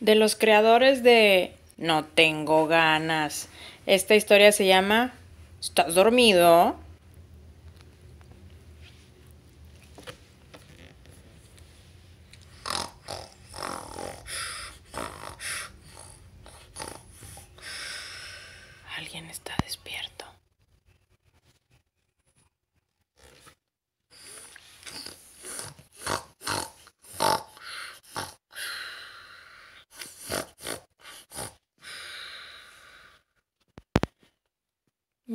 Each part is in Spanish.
de los creadores de No tengo ganas. Esta historia se llama ¿Estás dormido?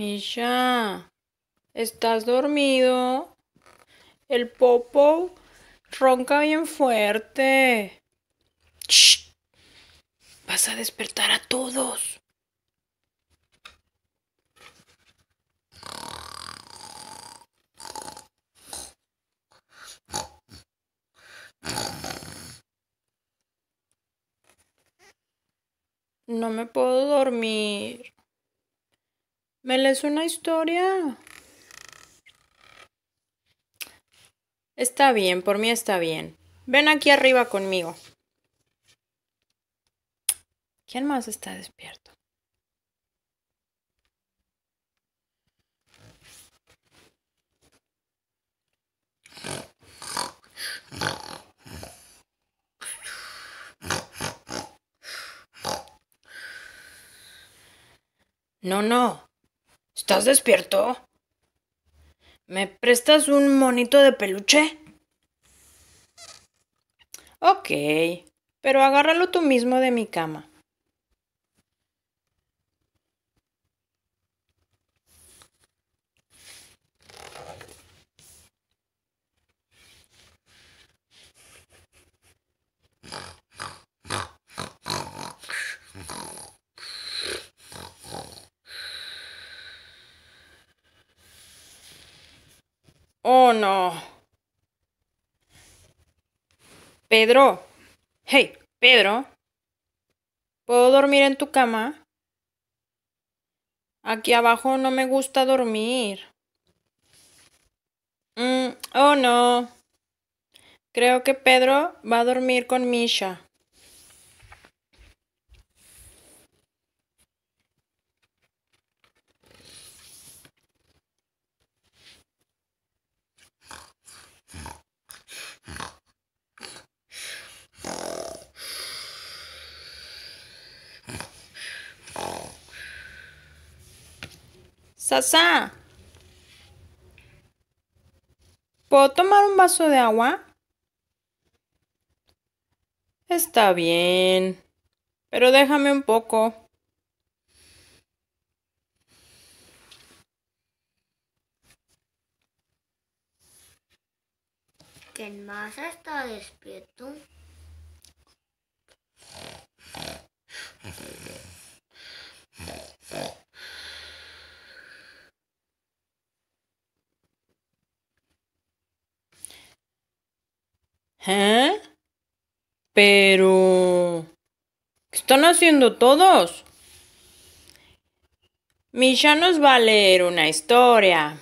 Misha, ¿estás dormido? El popo ronca bien fuerte. Vas a despertar a todos. No me puedo dormir. ¿Me lees una historia? Está bien, por mí está bien. Ven aquí arriba conmigo. ¿Quién más está despierto? No, no, ¿Estás despierto? ¿Me prestas un monito de peluche? Ok, pero agárralo tú mismo de mi cama. Oh, no. Pedro. Hey, Pedro. ¿Puedo dormir en tu cama? Aquí abajo no me gusta dormir. Mm, oh, no. Creo que Pedro va a dormir con Misha. ¿puedo tomar un vaso de agua? Está bien, pero déjame un poco. ¿Quién más está despierto? ¿Eh? Pero... ¿Qué están haciendo todos? Misha nos va a leer una historia.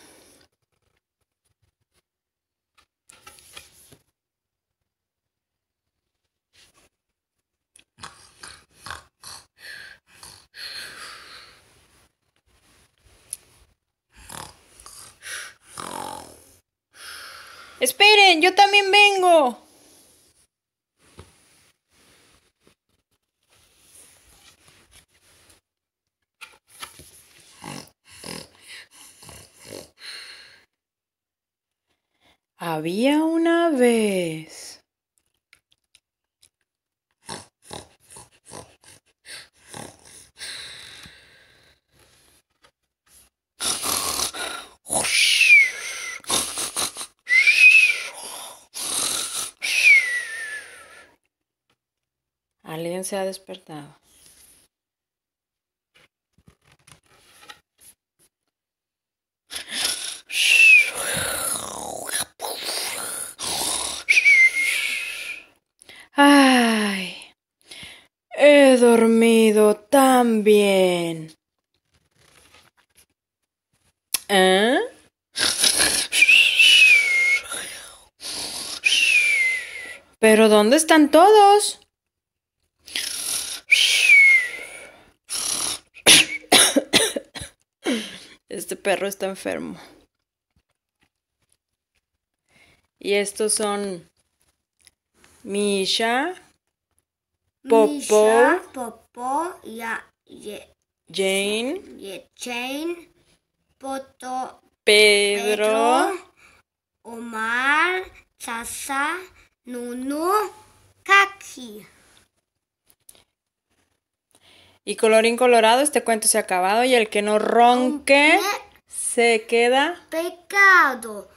Esperen, yo también vengo. Había una vez. Alguien se ha despertado. dormido también. ¿Eh? ¿Pero dónde están todos? Este perro está enfermo. Y estos son Misha. Popo, Popo, Jane, Jane, Poto, Pedro, Omar, Sasa, Nuno, Kaki. Y colorín colorado, este cuento se ha acabado y el que no ronque se queda pecado.